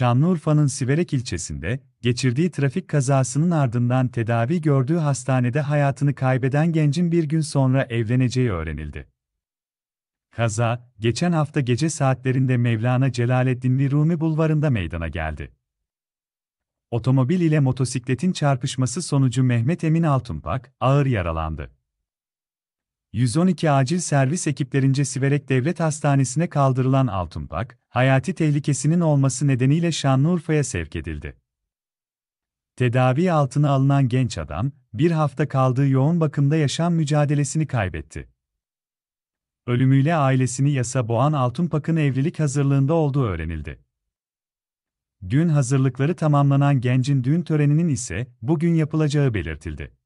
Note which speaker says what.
Speaker 1: Şanlıurfa'nın Siverek ilçesinde, geçirdiği trafik kazasının ardından tedavi gördüğü hastanede hayatını kaybeden gencin bir gün sonra evleneceği öğrenildi. Kaza, geçen hafta gece saatlerinde Mevlana Celaleddin Rumi bulvarında meydana geldi. Otomobil ile motosikletin çarpışması sonucu Mehmet Emin Altunpak, ağır yaralandı. 112 acil servis ekiplerince Siverek Devlet Hastanesi'ne kaldırılan Altunpak, hayati tehlikesinin olması nedeniyle Şanlıurfa'ya sevk edildi. Tedavi altına alınan genç adam, bir hafta kaldığı yoğun bakımda yaşam mücadelesini kaybetti. Ölümüyle ailesini yasa boğan Altunpak'ın evlilik hazırlığında olduğu öğrenildi. Dün hazırlıkları tamamlanan gencin düğün töreninin ise bugün yapılacağı belirtildi.